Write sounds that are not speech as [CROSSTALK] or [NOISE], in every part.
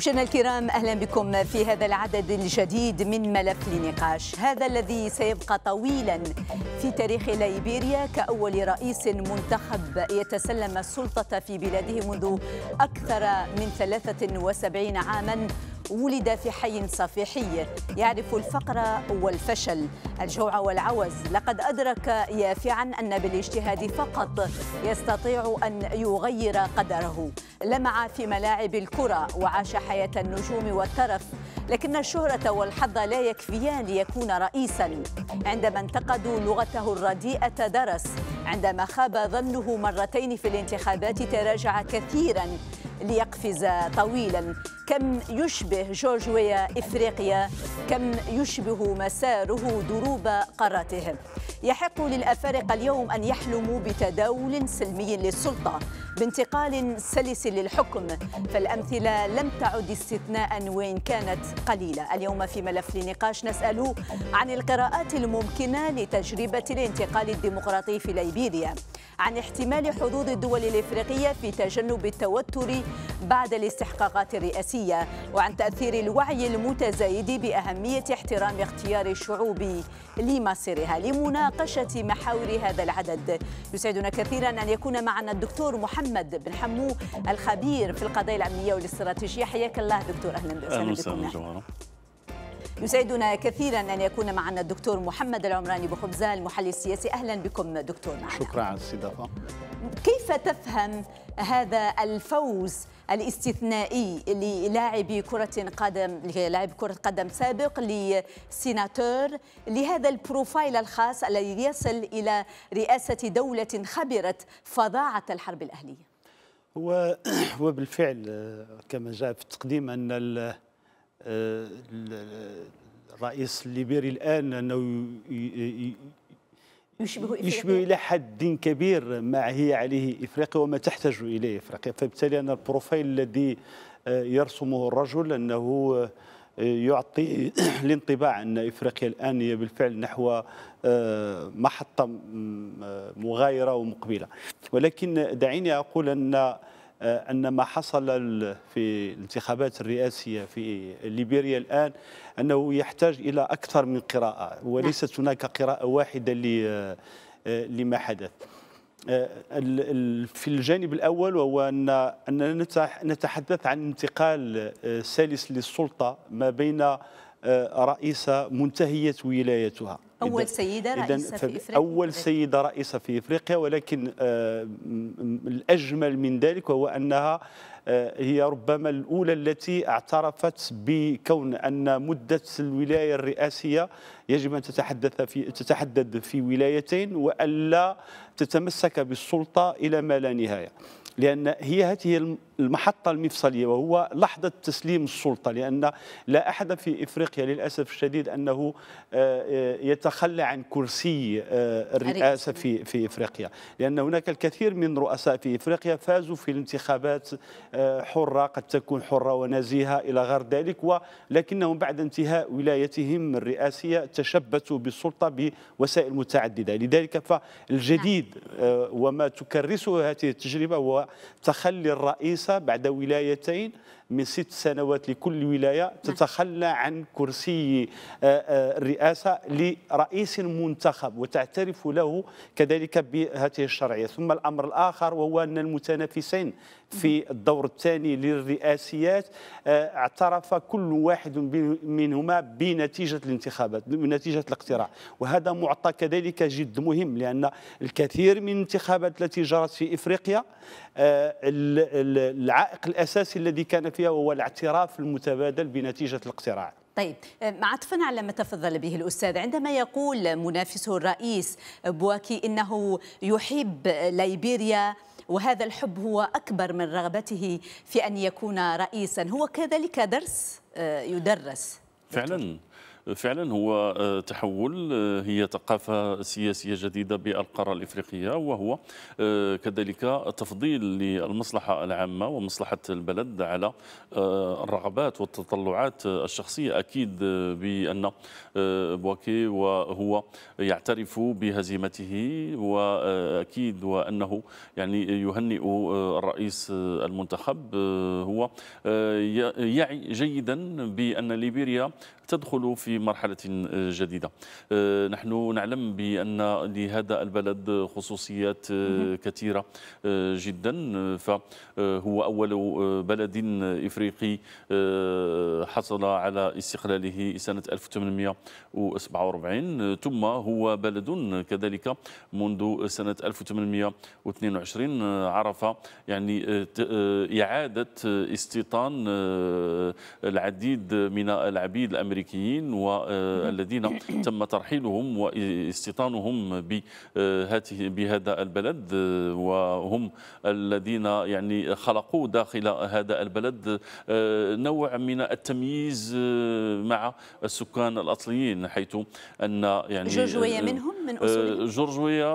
مشاهدينا الكرام اهلا بكم في هذا العدد الجديد من ملف لنقاش، هذا الذي سيبقى طويلا في تاريخ ليبيريا كاول رئيس منتخب يتسلم السلطه في بلاده منذ اكثر من 73 عاما ولد في حي صفيحي يعرف الفقر والفشل الجوع والعوز لقد أدرك يافعا أن بالاجتهاد فقط يستطيع أن يغير قدره لمع في ملاعب الكرة وعاش حياة النجوم والترف لكن الشهرة والحظ لا يكفيان ليكون رئيسا عندما انتقدوا لغته الرديئة درس عندما خاب ظنه مرتين في الانتخابات تراجع كثيرا ليقفز طويلا كم يشبه جورج ويا إفريقيا كم يشبه مساره دروب قارته يحق للأفارقة اليوم أن يحلموا بتداول سلمي للسلطة بانتقال سلس للحكم فالأمثلة لم تعد استثناء وإن كانت قليلة اليوم في ملف لنقاش نسأل عن القراءات الممكنة لتجربة الانتقال الديمقراطي في ليبيريا عن احتمال حظوظ الدول الإفريقية في تجنب التوتر بعد الاستحقاقات الرئاسية وعن تأثير الوعي المتزايد بأهمية احترام اختيار الشعوب لمصيرها لمناقشة محاور هذا العدد يسعدنا كثيرا أن يكون معنا الدكتور محمد محمد بن حمو الخبير في القضايا الامنيه والاستراتيجيه حياك الله دكتور اهلا وسهلا بكم يسعدنا كثيرا ان يكون معنا الدكتور محمد العمراني بخبزان المحلل السياسي اهلا بكم دكتور معنا. شكرا على الاستضافه كيف تفهم هذا الفوز الاستثنائي للاعب كرة قدم لاعب كرة قدم سابق لسيناتور لهذا البروفايل الخاص الذي يصل إلى رئاسة دولة خبرت فظاعة الحرب الأهلية هو [CLEARS THROAT] هو بالفعل كما جاء في التقديم أن الرئيس الليبيري الآن أنه يشبه إفريقيا يشبه إلى حد كبير ما هي عليه إفريقيا وما تحتاج إليه إفريقيا فبالتالي أن البروفايل الذي آه، يرسمه الرجل أنه آه، يعطي [CLEARS THROAT] الانطباع ان افريقيا الان هي بالفعل نحو آه، محطه مغايره ومقبله ولكن دعيني اقول ان آه، أن ما حصل في الانتخابات الرئاسية في ليبيريا الآن أنه يحتاج إلى أكثر من قراءة وليست نعم. هناك قراءة واحدة آه، لما حدث آه، في الجانب الأول وهو أن أننا نتحدث عن انتقال سلس للسلطة ما بين رئيسة منتهية ولايتها أول سيدة رئيسة في إفريقيا أول سيدة رئيسة في إفريقيا ولكن آه، الأجمل من ذلك هو أنها آه، هي ربما الأولى التي اعترفت بكون أن مدة الولاية الرئاسية يجب أن تتحدث في تتحدد في ولايتين وألا تتمسك بالسلطة إلى ما لا نهاية لأن هي هذه المحطة المفصلية وهو لحظة تسليم السلطة لأن لا أحد في إفريقيا للأسف الشديد أنه آه، آه، يتخلى عن كرسي آه، الرئاسة في في إفريقيا لأن هناك الكثير من رؤساء في إفريقيا فازوا في الانتخابات حرة قد تكون حرة ونزيهة إلى غير ذلك ولكنهم بعد انتهاء ولايتهم الرئاسية تشبثوا بالسلطة بوسائل متعددة لذلك فالجديد نعم. وما تكرسه هذه التجربة هو تخلي الرئيسة بعد ولايتين من ست سنوات لكل ولاية نعم. تتخلى عن كرسي الرئاسة آه، آه، لرئيس منتخب وتعترف له كذلك بهذه الشرعية ثم الأمر الآخر وهو أن المتنافسين في نعم. الدور الثاني للرئاسيات آه، اعترف كل واحد منهما بنتيجة الانتخابات بنتيجة الاقتراع وهذا معطى كذلك جد مهم لأن الكثير من الانتخابات التي جرت في إفريقيا العائق الأساسي الذي كان في الوافية وهو الاعتراف المتبادل بنتيجة الاقتراع طيب آه، عطفا على ما تفضل به الأستاذ عندما يقول منافسه الرئيس بواكي إنه يحب ليبيريا وهذا الحب هو أكبر من رغبته في أن يكون رئيسا هو كذلك درس آه، يدرس فعلا فعلا هو آه، تحول آه، هي ثقافة سياسية جديدة بالقارة الإفريقية وهو آه، كذلك تفضيل للمصلحة العامة ومصلحة البلد على الرغبات والتطلعات الشخصية أكيد بأن بواكي وهو يعترف بهزيمته وأكيد وأنه يعني يهنئ الرئيس المنتخب هو يعي جيدا بأن ليبيريا تدخل في مرحلة آه، جديدة آه، نحن نعلم بأن لهذا البلد خصوصيات آه، كثيرة جدا فهو أول بلد إفريقي حصل على استقلاله سنة 1847 ثم هو بلد كذلك منذ سنة 1822 عرف يعني إعادة استيطان العديد من العبيد الأمريكيين الأمريكيين والذين آه، [COUGHS] تم ترحيلهم واستيطانهم آه، بهذه آه، بهذا البلد وهم الذين يعني خلقوا داخل هذا البلد نوع من التمييز مع السكان الأصليين حيث أن يعني جورجويا منهم من أصولهم جورجويا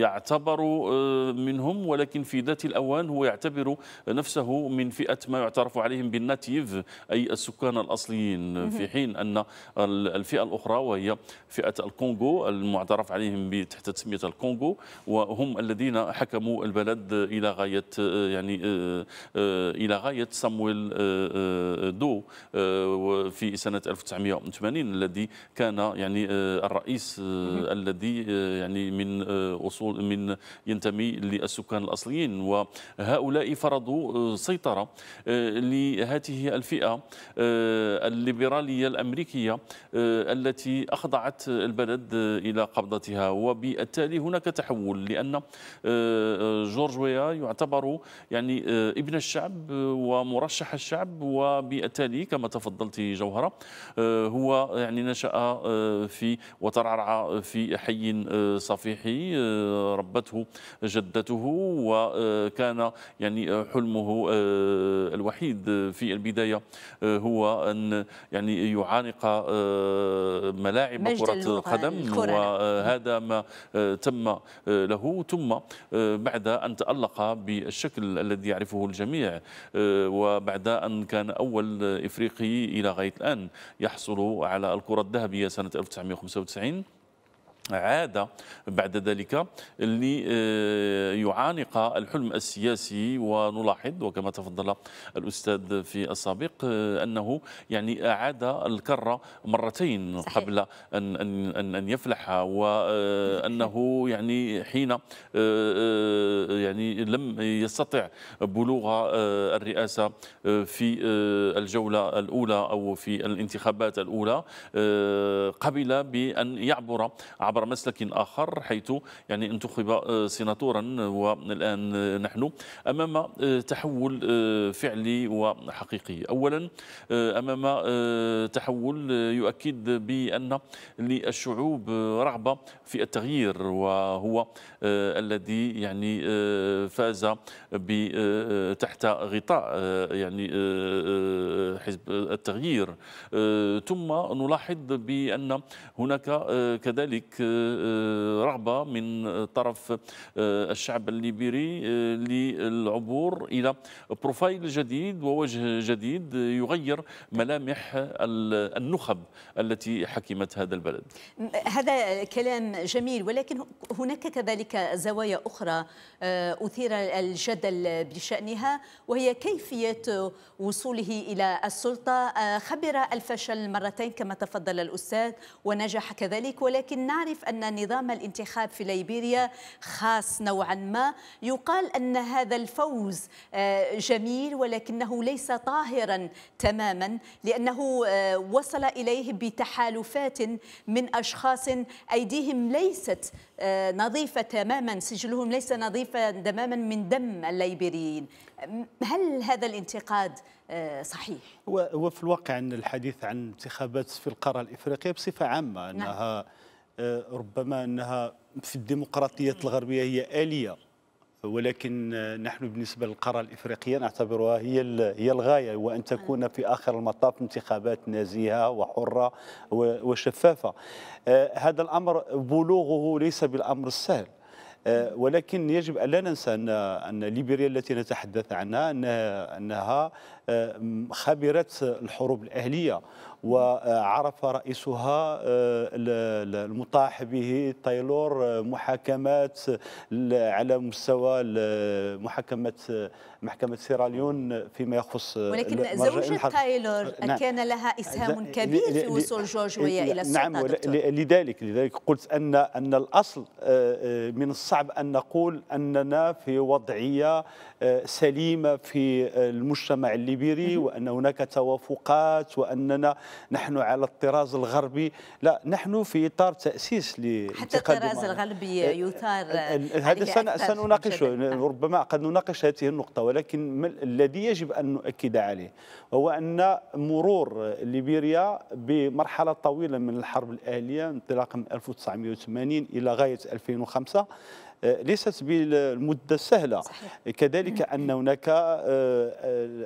يعتبر منهم ولكن في ذات الأوان هو يعتبر نفسه من فئة ما يعترف عليهم بالناتيف أي السكان الأصليين في حين أن الفئة الأخرى وهي فئة الكونغو المعترف عليهم تحت تسمية الكونغو وهم الذين حكموا البلد إلى غاية يعني آه، آه، إلى غاية سامويل آه، دو في سنة 1980 الذي كان يعني الرئيس الذي يعني من أصول من ينتمي للسكان الأصليين وهؤلاء فرضوا سيطرة لهذه الفئة اللي الليبرالية الأمريكية آه، التي أخضعت البلد آه، إلى قبضتها وبالتالي هناك تحول لأن آه، جورج ويا يعتبر يعني ابن الشعب ومرشح الشعب وبالتالي كما تفضلت جوهرة هو يعني نشأ في وترعرع في حي صفيحي ربته جدته وكان يعني حلمه الوحيد في البداية هو أن يعني يعانق آه، ملاعب كرة القدم وهذا ما آه، تم آه، له ثم بعد أن تألق بالشكل الذي يعرفه الجميع وبعد أن كان أول إفريقي إلى غاية الآن يحصل على الكرة الذهبية سنة 1995 عاد بعد ذلك ليعانق آه، الحلم السياسي ونلاحظ وكما تفضل الأستاذ في السابق آه، أنه يعني أعاد الكرة مرتين صحيح. قبل أن, أن, أن يفلح وأنه آه، يعني حين يعني لم يستطع بلوغ الرئاسة في الجولة الأولى أو في الانتخابات الأولى قبل بأن يعبر عبر عبر مسلك آخر حيث يعني انتخب آه، سيناتورا والآن نحن أمام آه، تحول آه، فعلي وحقيقي أولا أمام تحول يؤكد بأن للشعوب رغبة في التغيير وهو الذي يعني فاز تحت غطاء يعني حزب التغيير ثم نلاحظ بأن هناك كذلك رغبه من طرف آه، الشعب الليبيري آه، للعبور الى بروفايل جديد ووجه جديد يغير ملامح النخب التي حكمت هذا البلد. هذا كلام جميل ولكن هناك كذلك زوايا اخرى آه، اثير الجدل بشانها وهي كيفيه وصوله الى السلطه خبر الفشل مرتين كما تفضل الاستاذ ونجح كذلك ولكن نعرف نعرف أن نظام الانتخاب في ليبيريا خاص نوعا ما يقال أن هذا الفوز آه، جميل ولكنه ليس طاهرا تماما لأنه آه، وصل إليه بتحالفات من أشخاص أيديهم ليست آه، نظيفة تماما سجلهم ليس نظيفا تماما من دم الليبريين هل هذا الانتقاد صحيح؟ هو في الواقع أن الحديث عن انتخابات في القارة الإفريقية بصفة عامة نعم. أنها نعم. آه، ربما أنها في الديمقراطيات الغربية هي آلية ولكن آه، نحن بالنسبة للقارة الإفريقية نعتبرها هي هي الغاية وأن تكون في آخر المطاف انتخابات نزيهة وحرة وشفافة آه، هذا الأمر بلوغه ليس بالأمر السهل ولكن يجب أن لا ننسى أن أن ليبيريا التي نتحدث عنها أنها خبرت الحروب الأهلية وعرف رئيسها آه، المطاح به تايلور آه، محاكمات على مستوى محاكمة آه، محكمة سيراليون فيما يخص ولكن زوجة نعم. تايلور نعم. كان لها إسهام كبير في وصول جورج ويا إلى نعم، السلطة نعم دكتور. لذلك لذلك قلت أن أن الأصل من الصعب أن نقول أننا في وضعية سليمة في المجتمع الليبي السيبيري وأن هناك توافقات وأننا نحن على الطراز الغربي لا نحن في إطار تأسيس ل حتى الطراز الغربي يثار هذا سنناقشه نعم. ربما قد نناقش هذه النقطة ولكن الذي يجب أن نؤكد عليه هو أن مرور ليبيريا بمرحلة طويلة من الحرب الأهلية انطلاقا من 1980 إلى غاية 2005 آه، ليست بالمده آه، السهله كذلك ان هناك آه،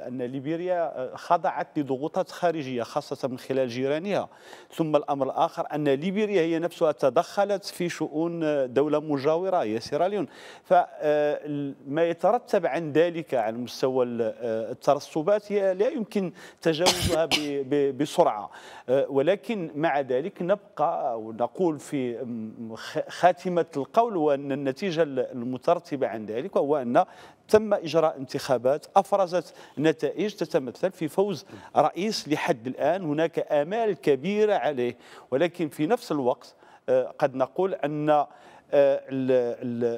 ان ليبيريا خضعت لضغوطات خارجيه خاصه من خلال جيرانها ثم الامر الاخر ان ليبيريا هي نفسها تدخلت في شؤون دوله مجاوره هي سيراليون فما يترتب عن ذلك على مستوى الترسبات هي لا يمكن تجاوزها بسرعه ولكن مع ذلك نبقى ونقول في خاتمه القول وان النتيجه النتيجة المترتبة عن ذلك وهو أن تم إجراء انتخابات أفرزت نتائج تتمثل في فوز رئيس لحد الآن هناك آمال كبيرة عليه ولكن في نفس الوقت آه، قد نقول أن آه،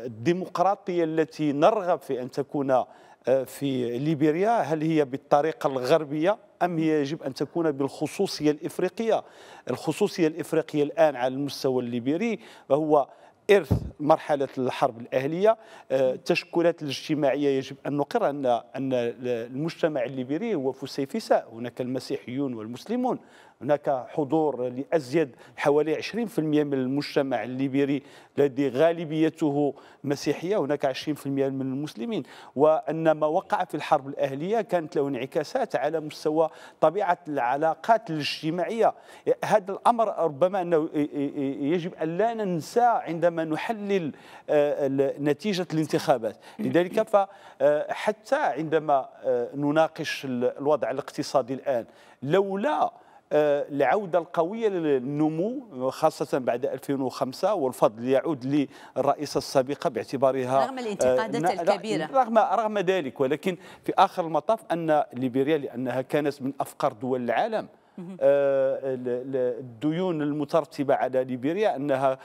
الديمقراطية التي نرغب في أن تكون آه، في ليبيريا هل هي بالطريقة الغربية أم هي يجب أن تكون بالخصوصية الإفريقية الخصوصية الإفريقية الآن على المستوى الليبيري وهو إرث مرحلة الحرب الأهلية التشكلات آه، الاجتماعية يجب أن نقر أن أن المجتمع الليبري هو فسيفساء هناك المسيحيون والمسلمون هناك حضور لأزيد حوالي 20% من المجتمع الليبيري الذي غالبيته مسيحية هناك 20% من المسلمين وأن ما وقع في الحرب الأهلية كانت له انعكاسات على مستوى طبيعة العلاقات الاجتماعية هذا الأمر ربما أنه يجب أن لا ننسى عندما نحلل آه، نتيجة الانتخابات لذلك فحتى آه، عندما آه، نناقش الوضع الاقتصادي الآن لولا آه، العوده القويه للنمو خاصه بعد 2005 والفضل يعود للرئيسه السابقه باعتبارها رغم الانتقادات آه، الكبيره رغم رغم ذلك ولكن في اخر المطاف ان ليبيريا لانها كانت من افقر دول العالم آه، الديون المترتبة على ليبيريا أنها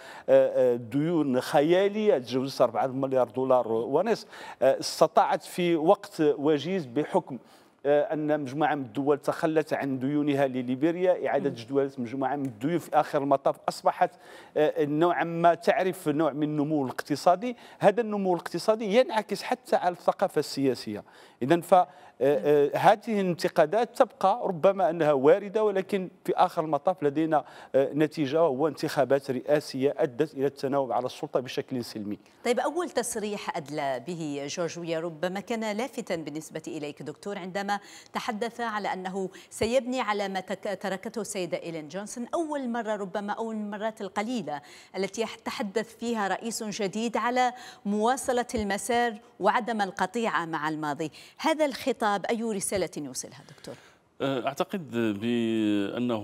ديون خيالية تجاوزت 4 مليار دولار ونصف استطاعت في وقت وجيز بحكم آه، أن مجموعة من الدول تخلت عن ديونها لليبيريا إعادة جدولة مجموعة من الديون في آخر المطاف أصبحت آه، نوعا ما تعرف نوع من النمو الاقتصادي هذا النمو الاقتصادي ينعكس حتى على الثقافة السياسية إذا فهذه آه، آه، الانتقادات تبقى ربما أنها واردة ولكن في آخر المطاف لدينا آه، نتيجة وهو انتخابات رئاسية أدت إلى التناوب على السلطة بشكل سلمي طيب أول تصريح أدلى به جورج ويا ربما كان لافتا بالنسبة إليك دكتور عندما تحدث على أنه سيبني على ما تركته السيدة إيلين جونسون أول مرة ربما أو المرات القليلة التي تحدث فيها رئيس جديد على مواصلة المسار وعدم القطيعة مع الماضي هذا الخطاب أي رسالة يوصلها دكتور؟ أه، أعتقد بأنه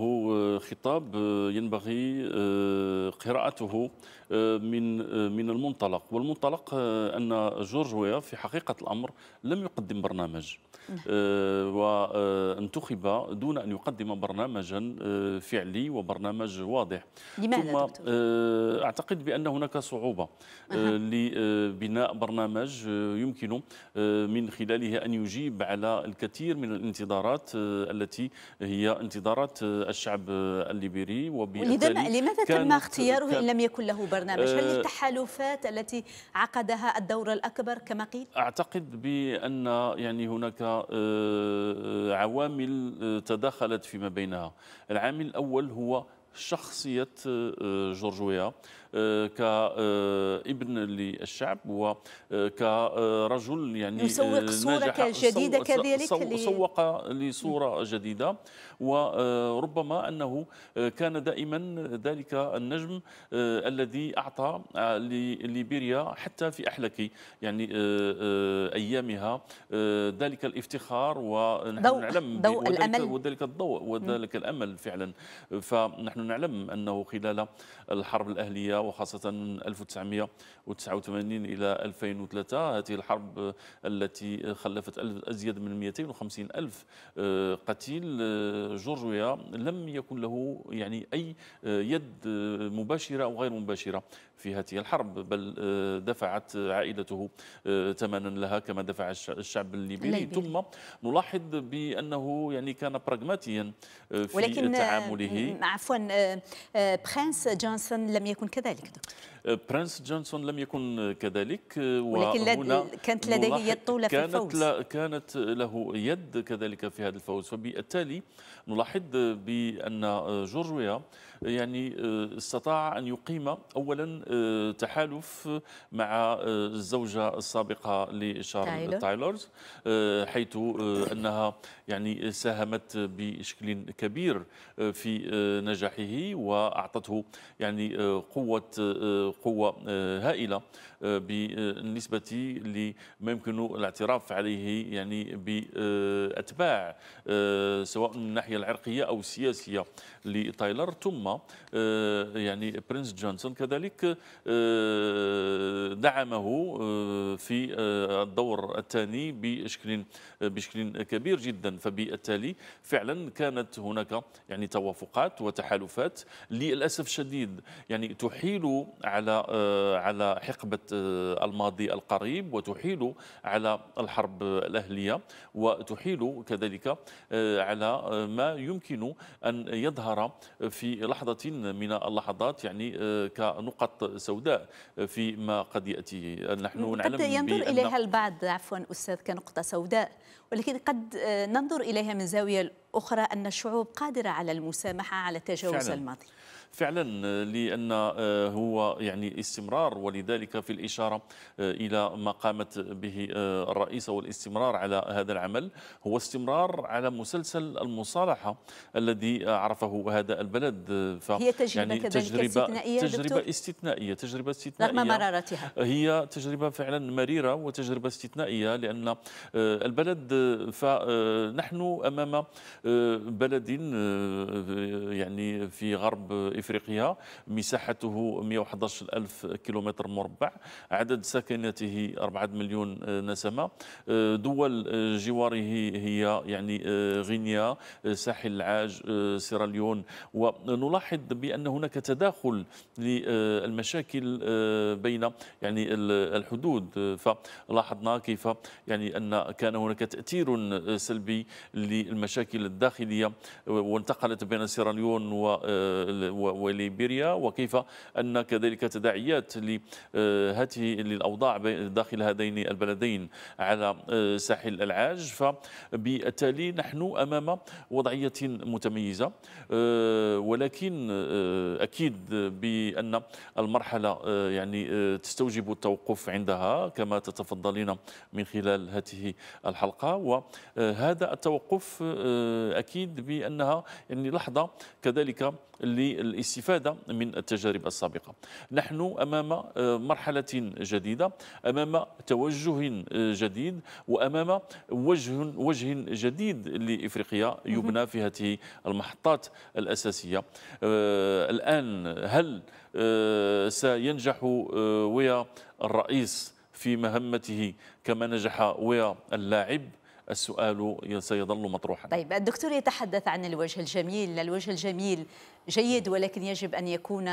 خطاب أه، ينبغي أه، قراءته آه، من آه، من المنطلق والمنطلق آه، ان جورج ويا في حقيقه الامر لم يقدم برنامج وانتخب دون ان يقدم برنامجا فعلي وبرنامج واضح لماذا ثم اعتقد بان هناك صعوبه لبناء برنامج يمكن من خلاله ان يجيب على الكثير من الانتظارات التي هي انتظارات الشعب الليبري وبالتالي لماذا تم اختياره ان لم يكن له برنامج البرنامج هل التحالفات آه، التي عقدها الدور الأكبر كما قيل؟ أعتقد بأن يعني هناك آه، آه، عوامل تداخلت فيما بينها العامل الأول هو شخصية جورجويا آه، كابن آه، للشعب وكرجل آه، يعني يسوق صورة جديدة كذلك سوق لصورة جديدة وربما أنه كان دائما ذلك النجم الذي أعطى لليبيريا حتى في أحلك يعني أيامها ذلك الافتخار ونحن نعلم ضوء الأمل وذلك الضوء وذلك الأمل فعلا فنحن نعلم أنه خلال الحرب الأهلية وخاصة من 1989 إلى 2003 هذه الحرب التي خلفت أزيد من 250 ألف آه، قتيل آه، جورجيا لم يكن له يعني أي آه، يد مباشرة أو غير مباشرة في هذه الحرب بل آه، دفعت عائلته آه، ثمنا لها كما دفع الشعب الليبي ثم نلاحظ بأنه يعني كان براغماتيا آه، في ولكن تعامله عفوا برنس جونسون لم يكن كذلك دكتور برنس جونسون لم يكن كذلك ولكن كانت لديه يد طولة في الفوز كانت, كانت له يد كذلك في هذا الفوز فبالتالي نلاحظ بأن جورجيا يعني آه، استطاع أن يقيم أولا آه، تحالف مع آه، الزوجة السابقة لشارل تايلورز حيث أنها يعني ساهمت بشكل كبير في نجاحه وأعطته يعني قوة قوة آه، هائلة آه، بالنسبة لما يمكن الاعتراف عليه يعني بأتباع آه، سواء من الناحية العرقية أو السياسية لتايلر ثم يعني برنس جونسون كذلك دعمه في الدور الثاني بشكل بشكل كبير جدا فبالتالي فعلا كانت هناك يعني توافقات وتحالفات للاسف الشديد يعني تحيل على على آه، على حقبه آه، الماضي القريب وتحيل على الحرب الاهليه وتحيل كذلك آه، على ما يمكن ان يظهر في لحظه من اللحظات يعني كنقط سوداء فيما قد ياتي نحن نعلم قد ينظر اليها البعض عفوا استاذ كنقطه سوداء ولكن قد ننظر اليها من زاويه اخرى ان الشعوب قادره على المسامحه على تجاوز الماضي فعلا لأن آه، هو يعني استمرار ولذلك في الإشارة آه، إلى ما قامت به آه، الرئيسة والاستمرار على هذا العمل هو استمرار على مسلسل المصالحة الذي عرفه هذا البلد ف هي تجربة يعني تجربة استثنائية تجربة استثنائية تجربة استثنائية رغم مرارتها هي تجربة فعلا مريرة وتجربة استثنائية لأن البلد فنحن أمام بلد يعني في غرب إفريقيا مساحته 111 ألف كيلومتر مربع عدد ساكنته 4 مليون نسمة آه، دول آه، جواره هي يعني آه، غينيا ساحل العاج سيراليون ونلاحظ بأن هناك تداخل للمشاكل بين يعني الحدود فلاحظنا كيف يعني أن كان هناك تأثير سلبي للمشاكل الداخلية وانتقلت بين سيراليون و وليبيريا وكيف أن كذلك تداعيات لهذه آه، للأوضاع داخل هذين البلدين على آه، ساحل العاج فبالتالي نحن أمام وضعية متميزة آه، ولكن أكيد بأن المرحلة يعني تستوجب التوقف عندها كما تتفضلين من خلال هذه الحلقة وهذا التوقف أكيد بأنها يعني لحظة كذلك لل الاستفادة من التجارب السابقة نحن أمام آه، مرحلة جديدة أمام توجه جديد وأمام وجه, وجه جديد لإفريقيا يبنى في هذه المحطات الأساسية آه، الآن هل آه، سينجح ويا الرئيس في مهمته كما نجح ويا اللاعب السؤال سيظل مطروحا طيب الدكتور يتحدث عن الوجه الجميل الوجه الجميل جيد ولكن يجب أن يكون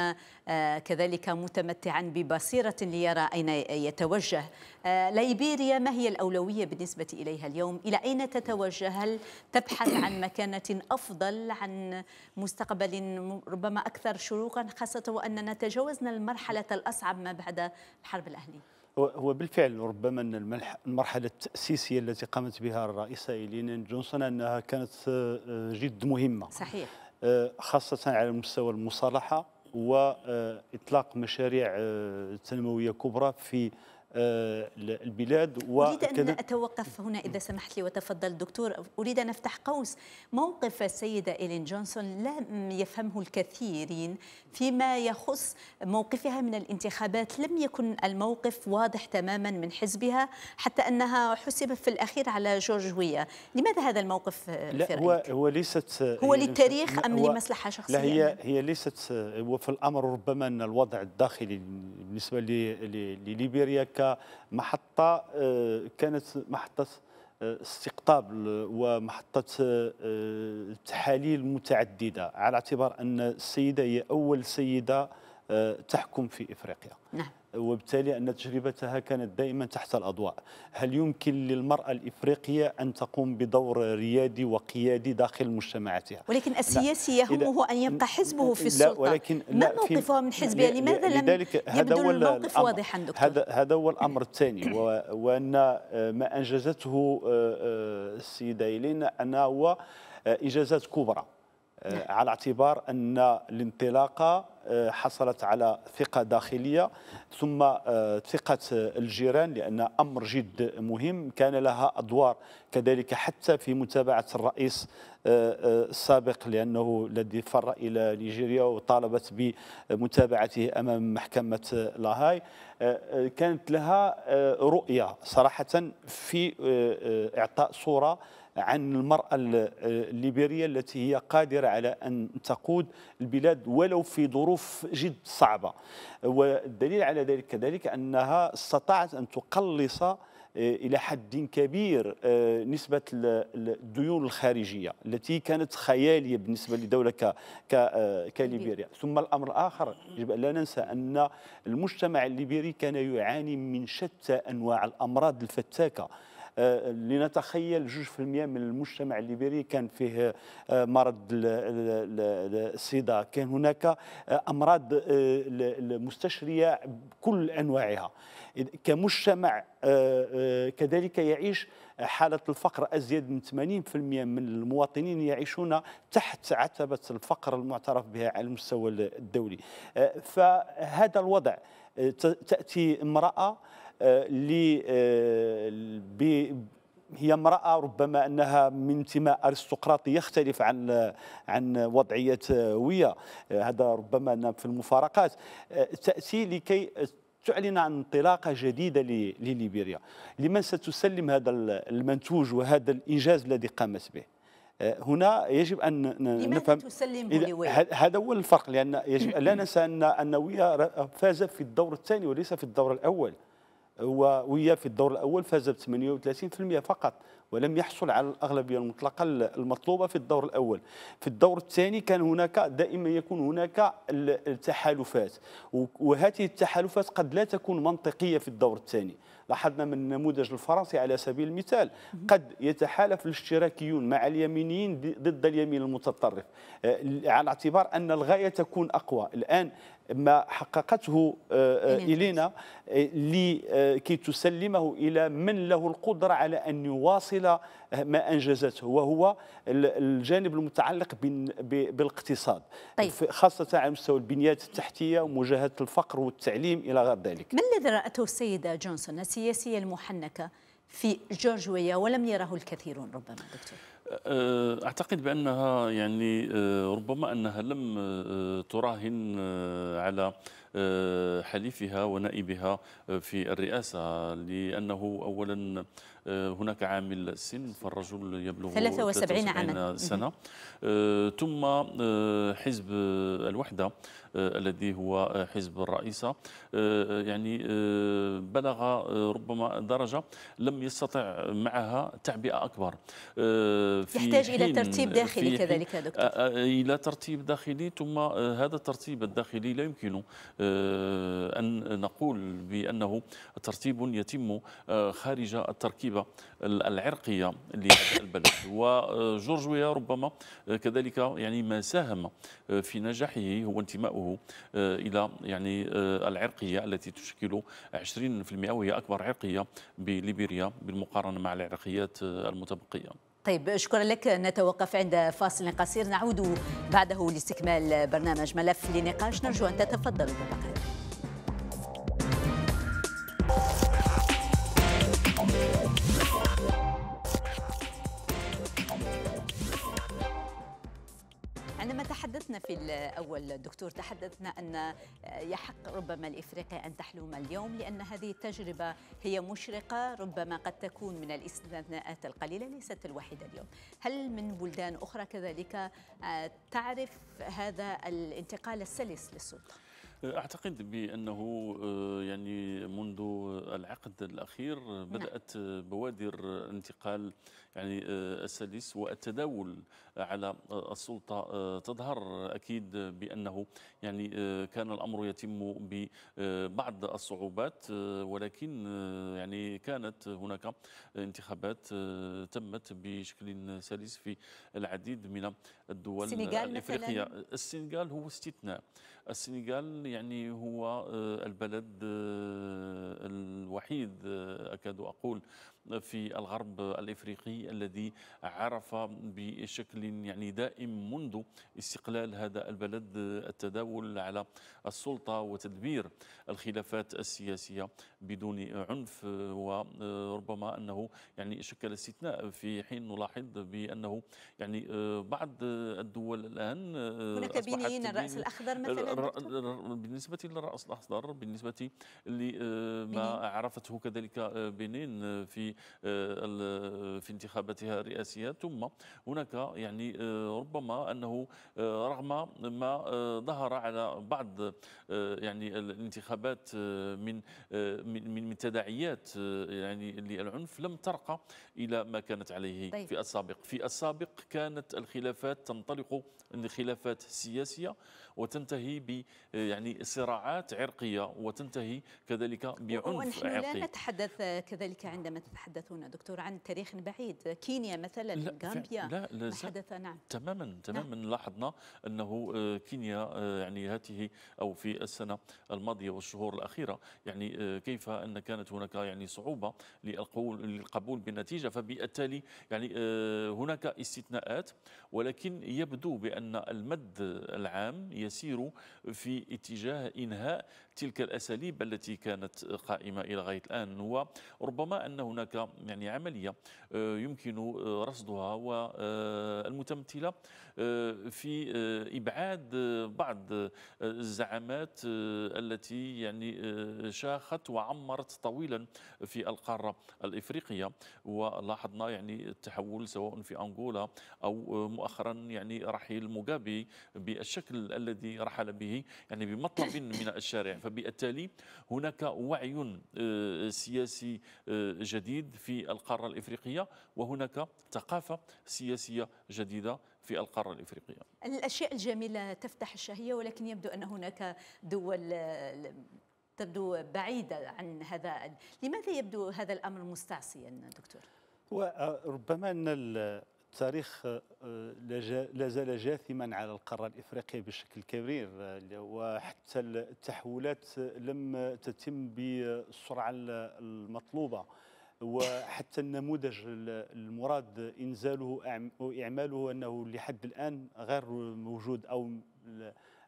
آه، كذلك متمتعا ببصيرة ليرى أين يتوجه آه، ليبيريا ما هي الأولوية بالنسبة إليها اليوم إلى أين تتوجه هل تبحث عن مكانة أفضل عن مستقبل ربما أكثر شروقا خاصة وأننا تجاوزنا المرحلة الأصعب ما بعد الحرب الأهلية هو بالفعل ربما ان المرحله التاسيسيه التي قامت بها الرئيسه إيلين جونسون انها كانت آه، جد مهمه صحيح آه، خاصة على مستوى المصالحة وإطلاق آه، مشاريع تنموية آه، كبرى في آه، البلاد أريد أن أتوقف هنا إذا سمحت لي وتفضل دكتور أريد أن أفتح قوس موقف السيدة إيلين جونسون لم يفهمه الكثيرين فيما يخص موقفها من الانتخابات لم يكن الموقف واضح تماما من حزبها حتى أنها حسبت في الأخير على جورج ويا لماذا هذا الموقف لا في هو, هو ليست هو للتاريخ أم لمصلحة شخصية لا هي هي ليست وفي الأمر ربما أن الوضع الداخلي بالنسبة لليبيريا كمحطة آه، كانت محطة آه، استقطاب ومحطة آه، تحاليل متعددة على اعتبار أن السيدة هي أول سيدة تحكم في إفريقيا نعم. وبالتالي أن تجربتها كانت دائما تحت الأضواء هل يمكن للمرأة الإفريقية أن تقوم بدور ريادي وقيادي داخل مجتمعاتها ولكن السياسي يهمه أن يبقى حزبه في السلطة لا ولكن لا ما موقفها من حزبها لماذا لم يبدو الموقف واضحا دكتور هذا هذا هو الأمر الثاني وأن آه، ما أنجزته آه، آه، السيدة إلينا انا هو إنجازات كبرى نعم. آه، على اعتبار ان الانطلاقه آه، حصلت على ثقه داخليه ثم آه، ثقه الجيران لان امر جد مهم كان لها ادوار كذلك حتى في متابعه الرئيس السابق لانه الذي فر الى نيجيريا وطالبت بمتابعته امام محكمه لاهاي كانت لها رؤيه صراحه في اعطاء صوره عن المرأة الليبيرية التي هي قادرة على أن تقود البلاد ولو في ظروف جد صعبة والدليل على ذلك كذلك أنها استطاعت أن تقلص آه، الى حد كبير آه، نسبه الديون الخارجيه التي كانت خياليه بالنسبه لدوله آه، كليبيريا ثم الامر الاخر يجب ان لا ننسى ان المجتمع الليبيري كان يعاني من شتى انواع الامراض الفتاكه آه، لنتخيل 2% من المجتمع الليبري كان فيه آه، مرض السيدا كان هناك آه، امراض المستشريه بكل انواعها كمجتمع كذلك يعيش حالة الفقر أزيد من 80% من المواطنين يعيشون تحت عتبة الفقر المعترف بها على المستوى الدولي فهذا الوضع تأتي امرأة اللي آه، هي امرأة ربما أنها من انتماء أرستقراطي يختلف عن عن وضعية ويا آه، هذا ربما في المفارقات آه، تأتي لكي تعلن عن انطلاقه جديده لليبيريا لمن ستسلم هذا المنتوج وهذا الانجاز الذي قامت به هنا يجب ان نفهم هذا هو الفرق لان يجب لا ننسى ان ان ويا فاز في الدور الثاني وليس في الدور الاول هو ويا في الدور الاول فاز ب 38% فقط ولم يحصل على الاغلبيه المطلقه المطلوبه في الدور الاول في الدور الثاني كان هناك دائما يكون هناك التحالفات وهذه التحالفات قد لا تكون منطقيه في الدور الثاني لاحظنا من النموذج الفرنسي على سبيل المثال قد يتحالف الاشتراكيون مع اليمينيين ضد اليمين المتطرف آه، على اعتبار ان الغايه تكون اقوى الان ما حققته آه، آه، إلينا لكي آه، تسلمه إلى من له القدرة على أن يواصل ما أنجزته وهو الجانب المتعلق بالاقتصاد طيب. خاصة على مستوى البنيات التحتية ومجاهدة الفقر والتعليم إلى غير ذلك ما الذي رأته السيدة جونسون السياسية المحنكة في جورجويا ولم يره الكثيرون ربما دكتور آه، اعتقد بانها يعني آه، ربما انها لم آه، تراهن على آه، حليفها ونائبها آه، في الرئاسة لأنه أولا آه، هناك عامل السن فالرجل يبلغ 73 عاما سنة ثم حزب الوحدة الذي هو حزب الرئيسة يعني بلغ ربما درجة لم يستطع معها تعبئة أكبر يحتاج إلى ترتيب داخلي كذلك دكتور إلى ترتيب داخلي ثم هذا الترتيب الداخلي لا يمكن آه، أن نقول بأنه ترتيب يتم آه، خارج التركيبة العرقية لهذا البلد [COUGHS] وجورجويا ربما آه، كذلك يعني ما ساهم في نجاحه هو انتمائه إلى يعني العرقية التي تشكل 20% وهي أكبر عرقية بليبيريا بالمقارنة مع العرقيات المتبقية طيب شكرا لك نتوقف عند فاصل قصير نعود بعده لاستكمال برنامج ملف لنقاش نرجو أن تتفضلوا ببقائكم تحدثنا في الأول دكتور تحدثنا أن يحق ربما لإفريقيا أن تحلم اليوم لأن هذه التجربة هي مشرقة ربما قد تكون من الاستثناءات القليلة ليست الوحيدة اليوم هل من بلدان أخرى كذلك آه، تعرف هذا الانتقال السلس للسلطة؟ اعتقد بانه آه، يعني منذ العقد الاخير بدات بوادر انتقال يعني آه، السلس والتداول على السلطه آه، تظهر اكيد بانه يعني كان الامر يتم ببعض الصعوبات ولكن يعني كانت هناك انتخابات تمت بشكل سلس في العديد من الدول السنغال الافريقيه السنغال هو استثناء السنغال يعني هو آه، البلد آه، الوحيد آه، أكاد أقول في الغرب الإفريقي الذي عرف بشكل يعني دائم منذ استقلال هذا البلد التداول على السلطة وتدبير الخلافات السياسية بدون عنف آه، وربما آه، انه يعني شكل استثناء في حين نلاحظ بانه يعني آه، بعض الدول الان هناك بنيين الراس الاخضر مثلا بالنسبه للراس الاخضر بالنسبه لما عرفته كذلك بنين في في انتخاباتها الرئاسيه ثم هناك يعني ربما انه رغم ما ظهر على بعض يعني الانتخابات من من من تداعيات آه، يعني للعنف لم ترقى الى ما كانت عليه طيب. في السابق في السابق كانت الخلافات تنطلق من خلافات سياسيه وتنتهي ب آه، يعني صراعات عرقيه وتنتهي كذلك بعنف ونحن عرقي لا نتحدث آه، كذلك عندما تتحدثون دكتور عن تاريخ بعيد كينيا مثلا لا غامبيا لا لا حدث نعم تماما نعم. تماما نعم. لاحظنا انه كينيا يعني هذه او في السنه الماضيه والشهور الاخيره يعني كيف كيف ان كانت هناك يعني صعوبه للقبول بالنتيجه فبالتالي يعني آه، هناك استثناءات ولكن يبدو بان المد العام يسير في اتجاه انهاء تلك الاساليب التي كانت قائمه الى غايه الان وربما ان هناك يعني عمليه آه، يمكن آه، رصدها والمتمثله في ابعاد بعض الزعامات التي يعني شاخت وعرضت تعمرت طويلا في القارة الإفريقية ولاحظنا يعني التحول سواء في أنغولا أو مؤخرا يعني رحيل موغابي بالشكل الذي رحل به يعني بمطلب من الشارع فبالتالي هناك وعي آه، سياسي آه، جديد في القارة الإفريقية وهناك ثقافة سياسية جديدة في القارة الإفريقية الأشياء الجميلة تفتح الشهية ولكن يبدو أن هناك دول آه، تبدو بعيدة عن هذا لماذا يبدو هذا الأمر مستعصيا دكتور؟ وربما آه، أن التاريخ آه، لا زال جاثما على القارة الإفريقية بشكل كبير آه، وحتى التحولات لم تتم بالسرعة المطلوبة وحتى النموذج المراد انزاله واعماله انه لحد الان غير موجود او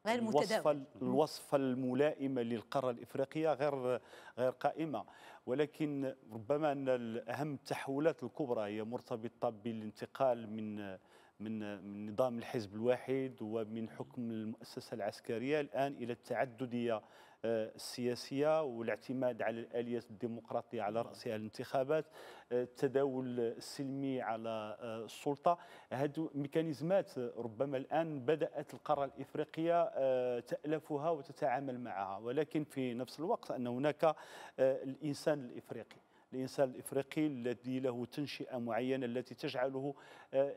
غير متداول الوصفه الملائمه للقاره الافريقيه غير غير قائمه ولكن ربما ان اهم التحولات الكبرى هي مرتبطه بالانتقال من من نظام الحزب الواحد ومن حكم المؤسسه العسكريه الان الى التعدديه السياسيه والاعتماد على الاليات الديمقراطيه على راسها الانتخابات آه، التداول السلمي على آه، السلطه هذه ميكانيزمات ربما الان بدات القاره الافريقيه آه، تالفها وتتعامل معها ولكن في نفس الوقت ان هناك الانسان الافريقي الانسان الافريقي الذي له تنشئه معينه التي تجعله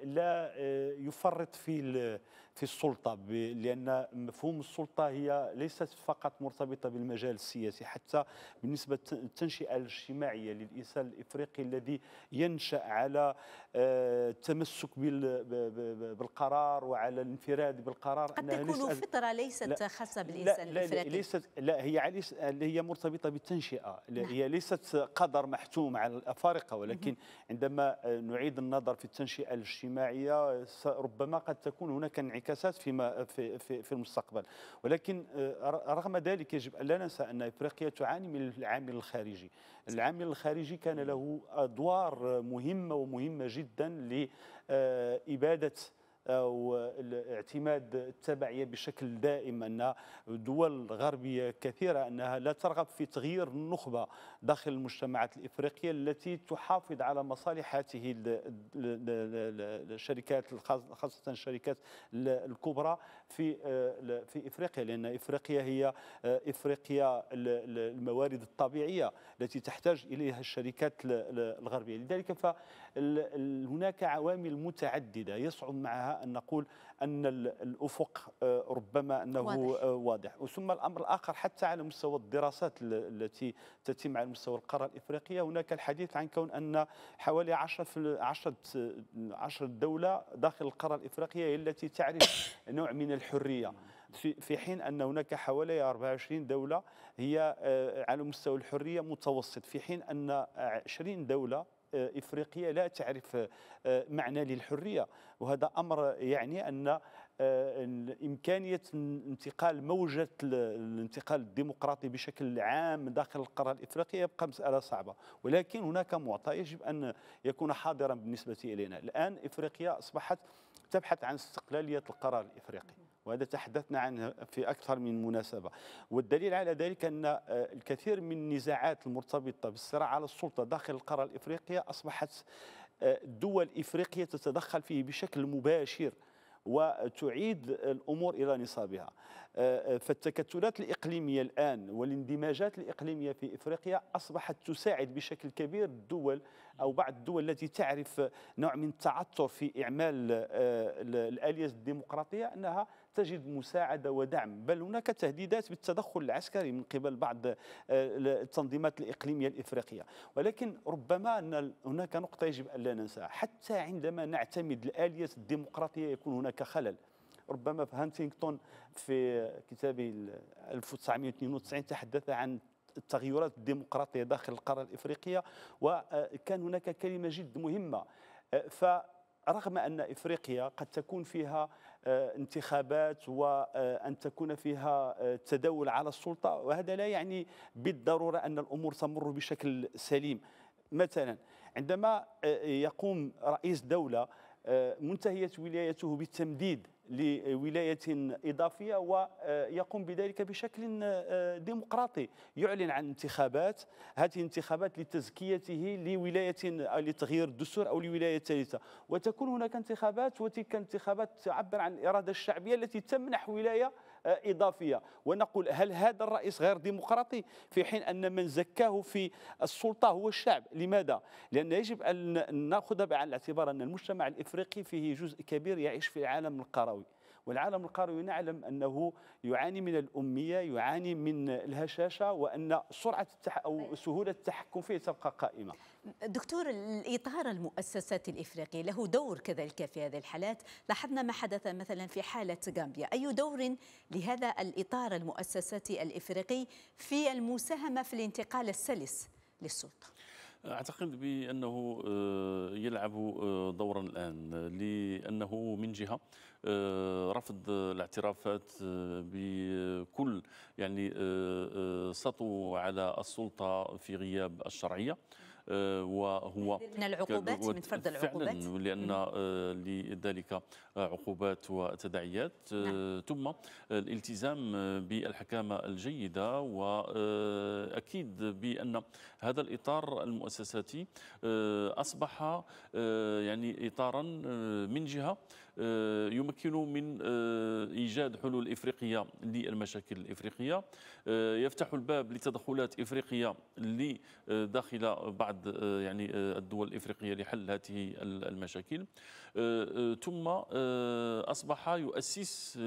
لا يفرط في في السلطة لأن مفهوم السلطة هي ليست فقط مرتبطة بالمجال السياسي حتى بالنسبة للتنشئة الاجتماعية للإنسان الإفريقي الذي ينشأ على آه، التمسك بالقرار وعلى الانفراد بالقرار قد تكون فطرة ليست خاصة بالإنسان لا الإفريقي لا ليست لا هي هي مرتبطة بالتنشئة نعم. هي ليست قدر محتوم على الأفارقة ولكن عندما نعيد النظر في التنشئة الاجتماعية ربما قد تكون هناك انعكاس انعكاسات فيما في, في, في المستقبل ولكن آه، رغم ذلك يجب أن لا ننسى أن إفريقيا تعاني من العامل الخارجي العامل الخارجي كان له أدوار مهمة ومهمة جدا لإبادة آه، والاعتماد التبعية بشكل دائم أن دول غربية كثيرة أنها لا ترغب في تغيير النخبة داخل المجتمعات الإفريقية التي تحافظ على مصالح هذه الشركات خاصة الشركات الكبرى في في إفريقيا لأن إفريقيا هي إفريقيا الموارد الطبيعية التي تحتاج إليها الشركات الغربية لذلك فهناك عوامل متعددة يصعب معها أن نقول أن الأفق آه، ربما أنه واضح, آه، واضح. وثم الأمر الآخر حتى على مستوى الدراسات التي تتم على مستوى القارة الإفريقية هناك الحديث عن كون أن حوالي 10 10 10 دولة داخل القارة الإفريقية هي التي تعرف [COUGHS] نوع من الحرية في حين ان هناك حوالي 24 دوله هي آه، على مستوى الحريه متوسط في حين ان 20 دوله افريقيه لا تعرف آه، معنى للحريه وهذا امر يعني ان آه، إمكانية انتقال موجة الانتقال الديمقراطي بشكل عام داخل القارة الإفريقية يبقى مسألة صعبة ولكن هناك معطى يجب أن يكون حاضرا بالنسبة إلينا الآن إفريقيا أصبحت تبحث عن استقلالية القرار الإفريقي وهذا تحدثنا عنه في أكثر من مناسبة والدليل على ذلك أن آه، الكثير من النزاعات المرتبطة بالصراع على السلطة داخل القارة الإفريقية أصبحت آه، دول إفريقية تتدخل فيه بشكل مباشر وتعيد الامور الى نصابها آه، فالتكتلات الاقليميه الان والاندماجات الاقليميه في افريقيا اصبحت تساعد بشكل كبير الدول او بعض الدول التي تعرف نوع من التعثر في اعمال آه، الاليات الديمقراطيه انها تجد مساعده ودعم بل هناك تهديدات بالتدخل العسكري من قبل بعض آه، التنظيمات الاقليميه الافريقيه ولكن ربما ان هناك نقطه يجب ان لا ننساها حتى عندما نعتمد الاليات الديمقراطيه يكون هناك خلل ربما في هانتينغتون في كتابه 1992 تحدث عن التغيرات الديمقراطية داخل القارة الإفريقية وكان هناك كلمة جد مهمة ف رغم أن إفريقيا قد تكون فيها انتخابات وأن تكون فيها تداول على السلطة وهذا لا يعني بالضرورة أن الأمور تمر بشكل سليم مثلا عندما يقوم رئيس دولة منتهية ولايته بالتمديد لولاية إضافية ويقوم بذلك بشكل آه، ديمقراطي يعلن عن انتخابات هذه الانتخابات لتزكيته لولاية لتغيير الدستور أو لولاية ثالثة وتكون هناك انتخابات وتلك الانتخابات تعبر عن الإرادة الشعبية التي تمنح ولاية إضافية ونقول هل هذا الرئيس غير ديمقراطي في حين أن من زكاه في السلطة هو الشعب لماذا؟ لأن يجب أن نأخذ بعين الاعتبار أن المجتمع الإفريقي فيه جزء كبير يعيش في عالم القروي والعالم القاري نعلم أنه يعاني من الأمية يعاني من الهشاشة وأن سرعة التح... أو سهولة التحكم فيه تبقى قائمة دكتور الإطار المؤسسات الإفريقي له دور كذلك في هذه الحالات لاحظنا ما حدث مثلا في حالة غامبيا أي دور لهذا الإطار المؤسساتي الإفريقي في المساهمة في الانتقال السلس للسلطة اعتقد بانه آه، يلعب آه، دورا الان لانه من جهه آه، رفض الاعترافات بكل يعني سطو على السلطه في غياب الشرعيه آه، وهو من العقوبات من فرض العقوبات فعلا لان آه، لذلك عقوبات وتداعيات آه، نعم. ثم الالتزام بالحكامه الجيده واكيد بان هذا الاطار المؤسساتي اصبح يعني اطارا من جهه آه، يمكن من آه، إيجاد حلول إفريقية للمشاكل الإفريقية آه، يفتح الباب لتدخلات إفريقية لداخل بعض يعني الدول الإفريقية لحل هذه المشاكل آه، آه، ثم آه، أصبح يؤسس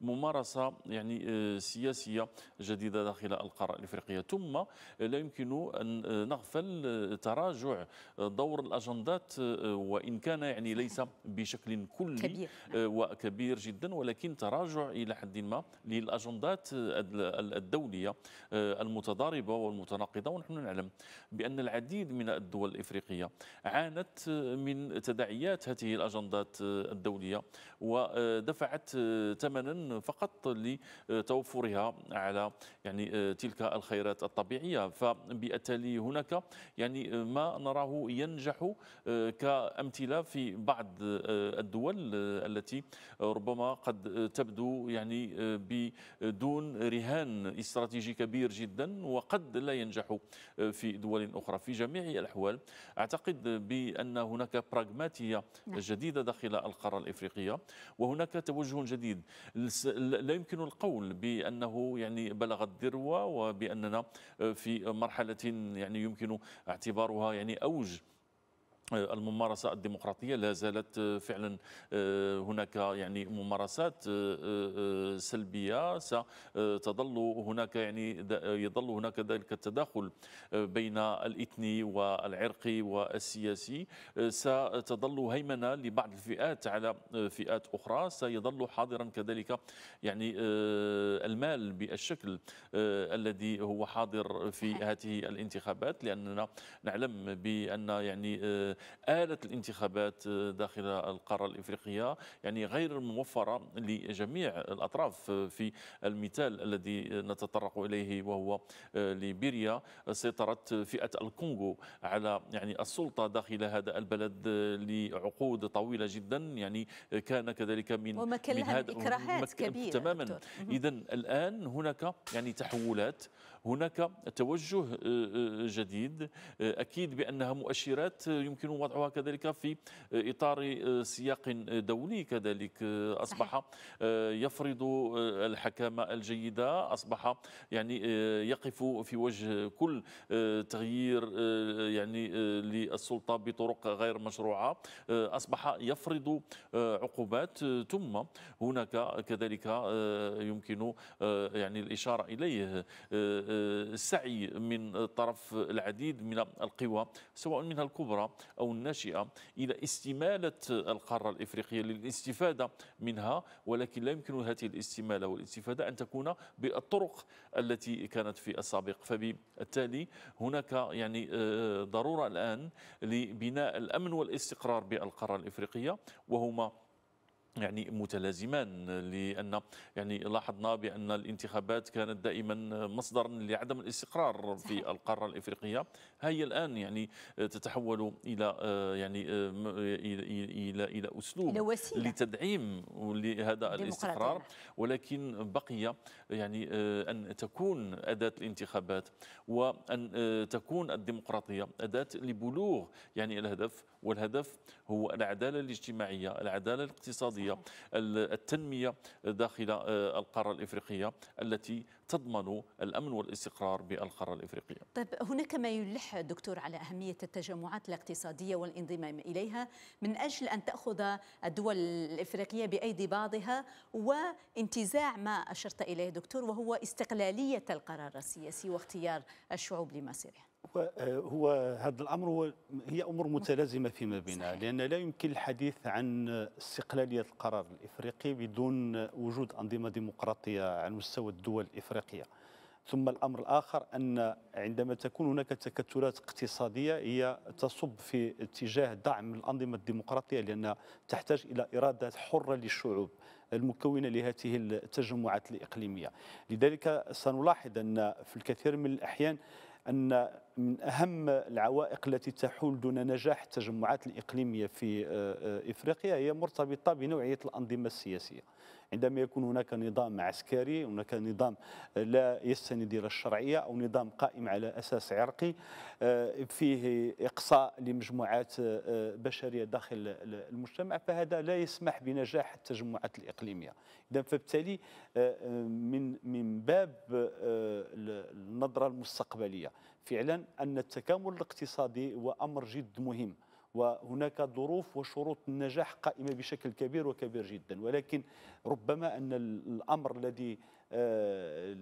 لممارسة يعني سياسية جديدة داخل القارة الإفريقية ثم لا يمكن أن نغفل تراجع دور الأجندات وإن كان يعني ليس بشكل كلي كبير. وكبير جدا ولكن تراجع إلى حد ما للأجندات الدولية المتضاربة والمتناقضة ونحن نعلم بأن العديد من الدول الإفريقية عانت من تداعيات هذه الأجندات آه، الدولية ودفعت آه، ثمنا فقط لتوفرها على يعني آه، تلك الخيرات الطبيعية فبالتالي هناك يعني ما نراه ينجح كأمثلة في بعض الدول التي ربما قد تبدو يعني بدون رهان استراتيجي كبير جدا وقد لا ينجح في دول أخرى في جميع الأحوال أعتقد بأن هناك براغماتية نعم. جديدة جديدة داخل القارة الإفريقية وهناك توجه جديد لا يمكن القول بأنه يعني بلغ الذروة وبأننا في مرحلة يعني يمكن اعتبارها يعني أوج آه، الممارسة الديمقراطية لا زالت آه، فعلا آه، هناك يعني ممارسات سلبية ستظل هناك يعني يظل هناك ذلك التداخل بين الإثني والعرقي والسياسي ستظل هيمنة لبعض الفئات على فئات أخرى سيظل حاضرا كذلك يعني المال بالشكل الذي هو حاضر في هذه الانتخابات لأننا نعلم بأن يعني آلة الانتخابات داخل القارة الإفريقية يعني غير الموفرة لجميع الأطراف في المثال الذي نتطرق إليه وهو آه، ليبيريا سيطرت فئة الكونغو على يعني السلطة داخل هذا البلد آه، لعقود طويلة جدا يعني كان كذلك من ومكن من هذا إكراهات كبيرة تماما إذا الآن هناك يعني تحولات هناك توجه آه، آه، جديد آه، أكيد بأنها مؤشرات يمكن وضعها كذلك في إطار سياق دولي كذلك أصبح يفرض الحكامة الجيدة أصبح يعني يقف في وجه كل تغيير يعني للسلطة بطرق غير مشروعة أصبح يفرض عقوبات ثم هناك كذلك يمكن يعني الإشارة إليه سعي من طرف العديد من القوى سواء منها الكبرى أو الناشئة إلى استمالة القارة الإفريقية للاستفادة منها ولكن لا يمكن هذه الاستمالة والاستفادة أن تكون بالطرق التي كانت في السابق فبالتالي هناك يعني آه، ضرورة الآن لبناء الأمن والاستقرار بالقارة الإفريقية وهما يعني متلازمان لان يعني لاحظنا بان الانتخابات كانت دائما مصدرا لعدم الاستقرار في القاره الافريقيه هي الان يعني تتحول الى آه، يعني آه، الى الى, إلى اسلوب إلى لتدعيم لهذا الاستقرار ولكن بقي يعني آه، ان تكون اداه الانتخابات وان تكون الديمقراطيه اداه لبلوغ يعني الهدف والهدف هو العداله الاجتماعيه العداله الاقتصاديه الاقتصادية التنمية داخل آه، القارة الإفريقية التي تضمن الأمن والاستقرار بالقارة الإفريقية طيب هناك ما يلح دكتور على أهمية التجمعات الاقتصادية والانضمام إليها من أجل أن تأخذ الدول الإفريقية بأيدي بعضها وانتزاع ما أشرت إليه دكتور وهو استقلالية القرار السياسي واختيار الشعوب لمصيرها آه، هو هذا الامر هو هي امور متلازمه فيما بينها لان لا يمكن الحديث عن استقلاليه القرار الافريقي بدون وجود انظمه ديمقراطيه على مستوى الدول الافريقيه ثم الامر الاخر ان عندما تكون هناك تكتلات اقتصاديه هي تصب في اتجاه دعم الانظمه الديمقراطيه لانها تحتاج الى اراده حره للشعوب المكونه لهذه التجمعات الاقليميه لذلك سنلاحظ ان في الكثير من الاحيان ان من أهم العوائق التي تحول دون نجاح التجمعات الإقليمية في آه، آه، إفريقيا هي مرتبطة بنوعية الأنظمة السياسية عندما يكون هناك نظام عسكري هناك نظام آه، لا يستند إلى الشرعية أو نظام قائم على أساس عرقي فيه إقصاء لمجموعات بشرية داخل المجتمع فهذا لا يسمح بنجاح التجمعات الإقليمية إذا فبالتالي من من باب النظرة المستقبلية فعلا أن التكامل الاقتصادي هو أمر جد مهم وهناك ظروف وشروط النجاح قائمة بشكل كبير وكبير جدا ولكن ربما أن الأمر الذي آه،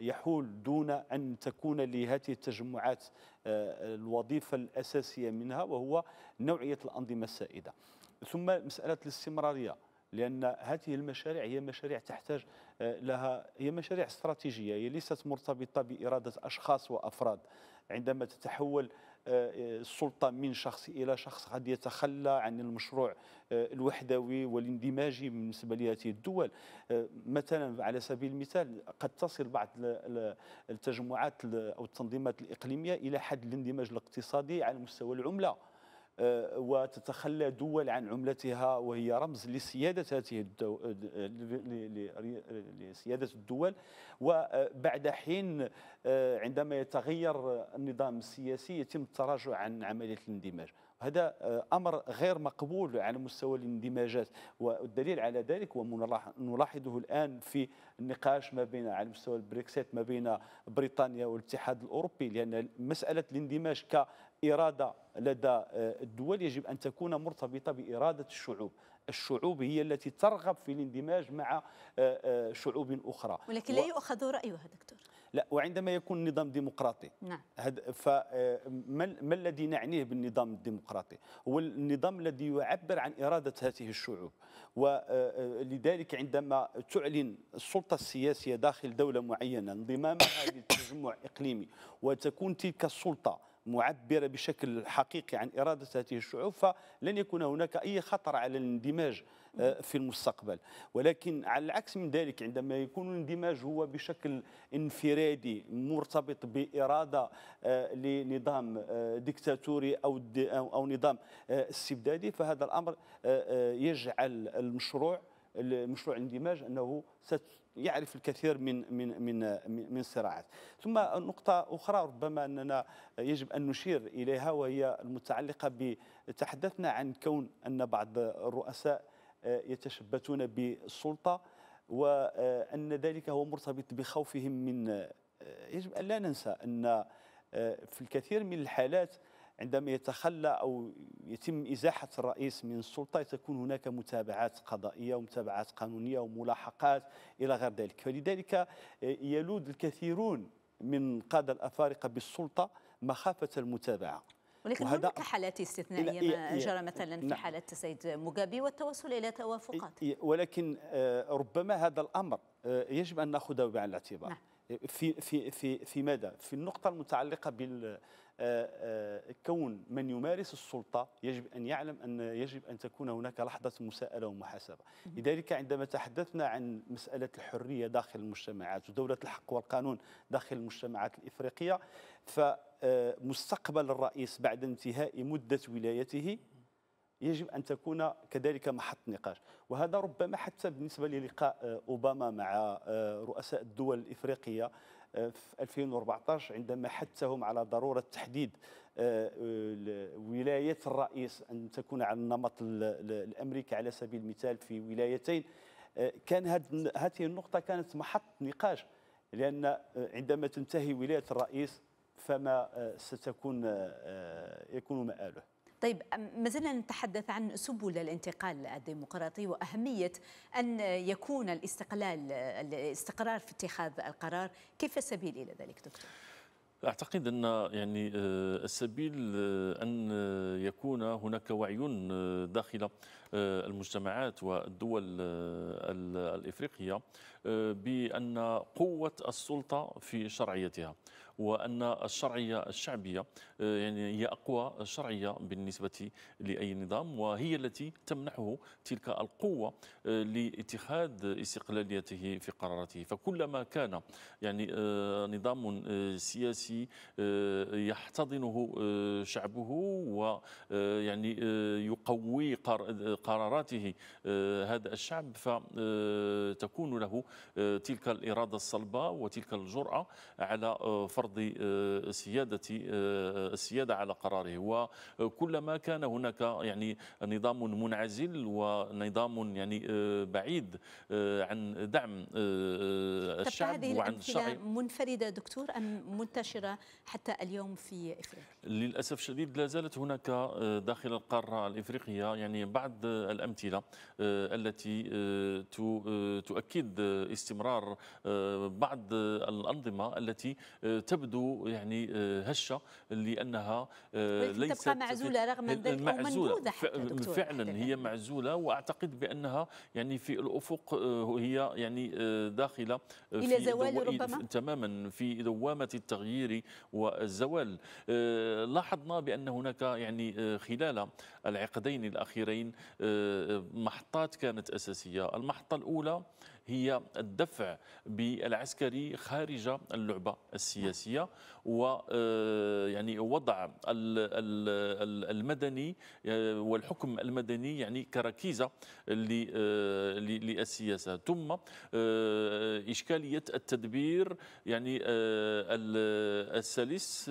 يحول دون أن تكون لهذه التجمعات آه، الوظيفة الأساسية منها وهو نوعية الأنظمة السائدة ثم مسألة الاستمرارية لأن هذه المشاريع هي مشاريع تحتاج لها هي مشاريع استراتيجية هي ليست مرتبطة بإرادة أشخاص وأفراد عندما تتحول آه، السلطة من شخص إلى شخص قد يتخلى عن المشروع آه، الوحدوي والاندماجي بالنسبة لهذه الدول آه، مثلا على سبيل المثال قد تصل بعض التجمعات أو التنظيمات الإقليمية إلى حد الاندماج الاقتصادي على مستوى العملة آه، وتتخلى دول عن عملتها وهي رمز لسيادة هذه آه، آه، لسيادة الدول وبعد حين عندما يتغير النظام السياسي يتم التراجع عن عملية الاندماج هذا أمر غير مقبول على مستوى الاندماجات والدليل على ذلك ونلاحظه الآن في النقاش ما بين على مستوى البريكسيت ما بين بريطانيا والاتحاد الأوروبي لأن مسألة الاندماج ك إرادة لدى آه، الدول يجب أن تكون مرتبطة بإرادة الشعوب الشعوب هي التي ترغب في الاندماج مع آه، آه، شعوب أخرى ولكن لا يؤخذ رأيها دكتور لا وعندما يكون نظام ديمقراطي نعم هد... ما الذي نعنيه بالنظام الديمقراطي هو النظام الذي يعبر عن إرادة هذه الشعوب ولذلك عندما تعلن السلطة السياسية داخل دولة معينة انضمامها للتجمع إقليمي وتكون تلك السلطة معبرة بشكل حقيقي عن إرادة هذه الشعوب فلن يكون هناك أي خطر على الاندماج آه، في المستقبل ولكن على العكس من ذلك عندما يكون الاندماج هو بشكل انفرادي مرتبط بإرادة آه، لنظام آه، ديكتاتوري أو أو نظام استبدادي فهذا الأمر يجعل المشروع المشروع الاندماج انه سيعرف الكثير من من من من الصراعات ثم نقطه اخرى ربما اننا يجب ان نشير اليها وهي المتعلقه بتحدثنا عن كون ان بعض الرؤساء يتشبثون بالسلطه وان ذلك هو مرتبط بخوفهم من يجب ان لا ننسى ان في الكثير من الحالات عندما يتخلى أو يتم إزاحة الرئيس من السلطة تكون هناك متابعات قضائية ومتابعات قانونية وملاحقات إلى غير ذلك فلذلك آه، يلود الكثيرون من قادة الأفارقة بالسلطة مخافة المتابعة ولكن هناك حالات استثنائيه ما جرى مثلا في نعم. حاله السيد موغابي والتوصل الى توافقات ولكن آه، ربما هذا الامر آه، يجب ان ناخذه بعين الاعتبار نعم. في في في في ماذا؟ في النقطه المتعلقه بال آه، آه، كون من يمارس السلطه يجب ان يعلم ان يجب ان تكون هناك لحظه مساءله ومحاسبه لذلك عندما تحدثنا عن مساله الحريه داخل المجتمعات ودوله الحق والقانون داخل المجتمعات الافريقيه فمستقبل الرئيس بعد انتهاء مده ولايته يجب ان تكون كذلك محط نقاش وهذا ربما حتى بالنسبه للقاء اوباما مع آه، رؤساء الدول الافريقيه آه، في 2014 عندما حثهم على ضرورة تحديد آه، ولاية الرئيس أن تكون على النمط الأمريكي على سبيل المثال في ولايتين آه، كان هذه النقطة كانت محط نقاش لأن عندما تنتهي ولاية الرئيس فما ستكون يكون مآله طيب ما زلنا نتحدث عن سبل الانتقال الديمقراطي وأهمية أن يكون الاستقلال الاستقرار في اتخاذ القرار كيف السبيل إلى ذلك دكتور؟ اعتقد ان يعني آه، السبيل آه، ان يكون هناك وعي آه، داخل آه، المجتمعات والدول آه، الإفريقية آه، بأن قوة السلطة في شرعيتها وأن الشرعية الشعبية يعني هي أقوى شرعية بالنسبة لأي نظام وهي التي تمنحه تلك القوة لاتخاذ استقلاليته في قراراته فكلما كان يعني نظام سياسي يحتضنه شعبه ويعني يقوي قراراته آه، هذا الشعب فتكون له آه، تلك الإرادة الصلبة وتلك الجرأة على آه، فرض سيادة السيادة على قراره وكلما كان هناك يعني نظام منعزل ونظام يعني بعيد عن دعم الشعب وعن الشعب منفردة دكتور أم منتشرة حتى اليوم في إفريقيا؟ للأسف الشديد لا زالت هناك داخل القارة الإفريقية يعني بعض الأمثلة آه، التي آه، آه، تؤكد استمرار بعض الأنظمة التي تبدو يعني هشة لأنها ليست تبقى معزولة رغم ذلك معزولة فعلا هي معزولة وأعتقد بأنها يعني في الأفق هي يعني داخلة إلى زوال ربما تماما في دوامة التغيير والزوال لاحظنا بأن هناك يعني خلال العقدين الأخيرين آه، آه، محطات كانت أساسية المحطة الأولى هي الدفع بالعسكري خارج اللعبة السياسية و آه، يعني وضع المدني آه، والحكم المدني يعني كركيزة آه، للسياسة ثم إشكالية التدبير يعني السلس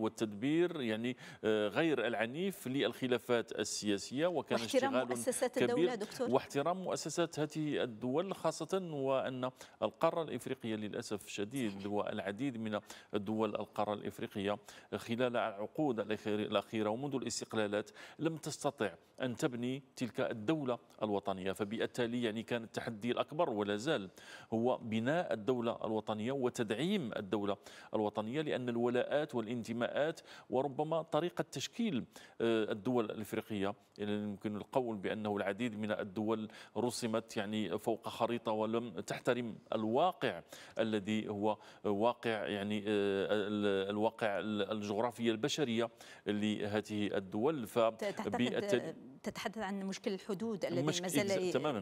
والتدبير يعني غير العنيف للخلافات السياسية وكان اشتغال كبير واحترام مؤسسات هذه الدول خاصة وأن القارة الإفريقية للأسف الشديد والعديد من الدول القارة الإفريقية خلال العقود الأخيرة ومنذ الاستقلالات لم تستطع أن تبني تلك الدولة الوطنية فبالتالي يعني كان التحدي الأكبر ولا زال هو بناء الدولة الوطنية وتدعيم الدولة الوطنية لأن الولاءات والانتماءات وربما طريقة تشكيل آه، الدول الإفريقية يعني يمكن القول بأنه العديد من الدول رسمت يعني فوق الخريطة ولم تحترم الواقع الذي هو واقع يعني آه، الواقع الجغرافية البشرية لهذه الدول ف تتحدث عن مشكل الحدود الذي ما زال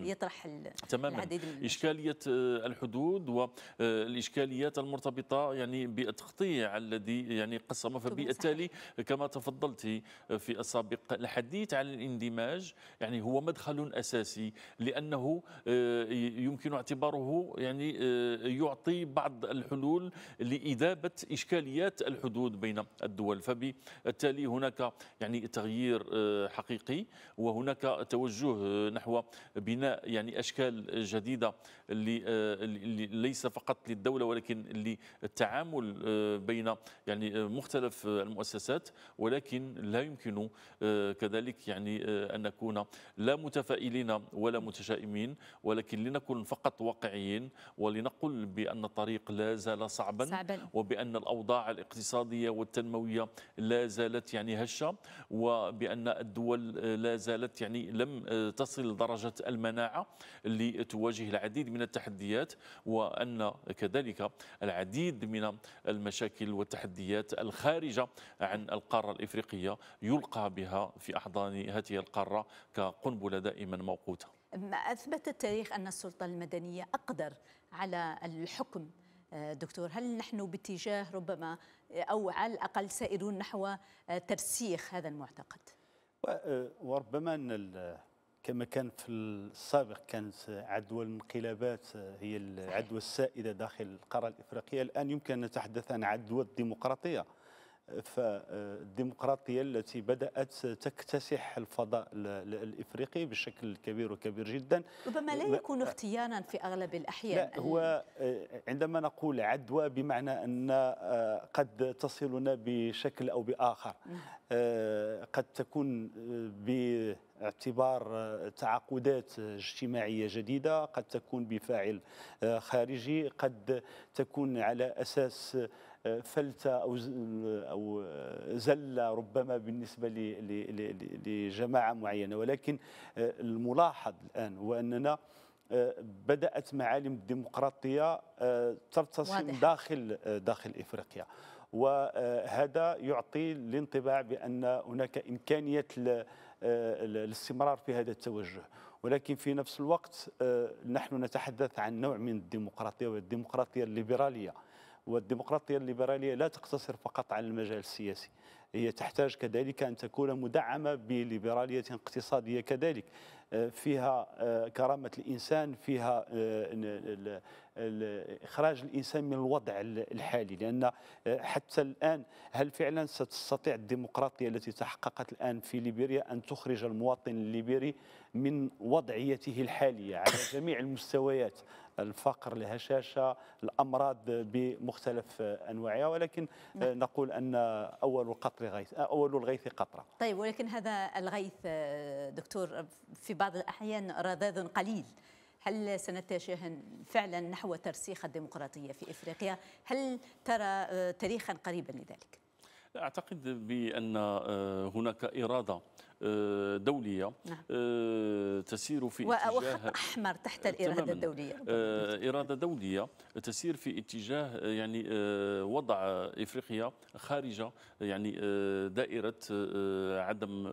يطرح تماما العديد من إشكالية آه، الحدود والإشكاليات آه، المرتبطة يعني بالتقطيع الذي يعني قسم فبالتالي كما تفضلت في السابق الحديث عن الاندماج يعني هو مدخل أساسي لأنه آه، يمكن اعتباره يعني يعطي بعض الحلول لإذابة إشكاليات الحدود بين الدول فبالتالي هناك يعني تغيير حقيقي وهناك توجه آه، نحو بناء يعني أشكال جديدة آه، ليس فقط للدولة ولكن للتعامل آه، بين يعني مختلف المؤسسات ولكن لا يمكن كذلك يعني أن نكون لا متفائلين ولا متشائمين ولكن لنكن فقط واقعيين ولنقل بأن الطريق لا زال صعبا, صعباً. وبأن الأوضاع الاقتصادية والتنموية لا زالت يعني هشة وبأن الدول لا زالت زالت يعني لم آه، تصل درجة المناعة اللي تواجه العديد من التحديات وأن كذلك العديد من المشاكل والتحديات الخارجة عن القارة الإفريقية يلقى بها في أحضان هذه القارة كقنبلة دائما موقوتة أثبت التاريخ أن السلطة المدنية أقدر على الحكم آه، دكتور هل نحن باتجاه ربما آه، أو على الأقل سائرون نحو ترسيخ هذا المعتقد؟ وربما ان كما كان في السابق كانت عدوى الانقلابات هي العدوى السائده داخل القاره الافريقيه الان يمكن ان نتحدث عن عدوى الديمقراطيه فالديمقراطية التي بدأت تكتسح الفضاء الإفريقي بشكل كبير وكبير جدا ربما لا يكون اختيارا في أغلب الأحيان لا هو آه، عندما نقول عدوى بمعنى أن آه، قد تصلنا بشكل أو بآخر نعم. آه، قد تكون ب اعتبار تعاقدات اجتماعيه جديده قد تكون بفاعل خارجي قد تكون على اساس فلتة أو أو زلة ربما بالنسبة لجماعة معينة ولكن آه، الملاحظ الآن هو أننا آه، بدأت معالم الديمقراطية آه، ترتسم داخل داخل إفريقيا وهذا يعطي الانطباع بأن هناك إمكانية الاستمرار في هذا التوجه ولكن في نفس الوقت نحن نتحدث عن نوع من الديمقراطية والديمقراطية الليبرالية والديمقراطية الليبرالية لا تقتصر فقط على المجال السياسي هي تحتاج كذلك أن تكون مدعمة بليبرالية اقتصادية كذلك آه، فيها آه، كرامه الانسان فيها آه، اخراج الانسان من الوضع الحالي لان حتى الان هل فعلا ستستطيع الديمقراطيه التي تحققت الان في ليبيريا ان تخرج المواطن الليبيري من وضعيته الحاليه على [COUGHS] جميع المستويات الفقر الهشاشه الامراض بمختلف انواعها ولكن نعم. نقول ان اول القطر غيث اول الغيث قطره طيب ولكن هذا الغيث دكتور في بعض الأحيان رذاذ قليل هل سنتجه فعلا نحو ترسيخ الديمقراطية في إفريقيا هل ترى آه، تاريخا قريبا لذلك؟ أعتقد بأن آه، هناك إرادة آه، دولية نعم. آه، تسير في اتجاه وخط أحمر تحت آه، الإرادة الدولية إرادة دولية تسير في اتجاه يعني وضع إفريقيا خارجة يعني دائرة عدم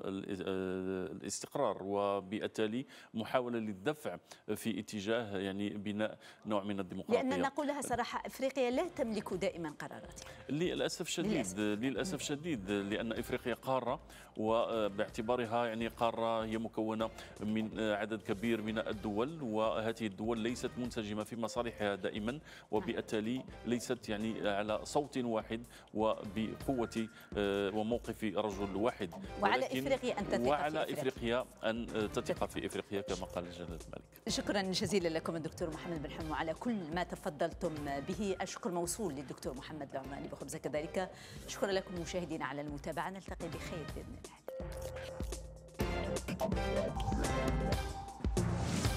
الاستقرار وبالتالي محاولة للدفع في اتجاه يعني بناء نوع من الديمقراطية لأن نقولها صراحة إفريقيا لا تملك دائما قراراتها للأسف شديد للأسف, للأسف نعم. شديد لأن إفريقيا قارة وباعتبار باعتبارها يعني قارة هي مكونة من عدد كبير من الدول وهذه الدول ليست منسجمة في مصالحها دائما وبالتالي ليست يعني على صوت واحد وبقوة آه، وموقف رجل واحد وعلى إفريقيا أن تثق وعلى في إفريقيا أن تثق في إفريقيا كما قال جلالة الملك شكرا جزيلا لكم الدكتور محمد بن حمو على كل ما تفضلتم به الشكر موصول للدكتور محمد العماني بخبزة كذلك شكرا لكم مشاهدينا على المتابعة نلتقي بخير بإذن الله Thank you.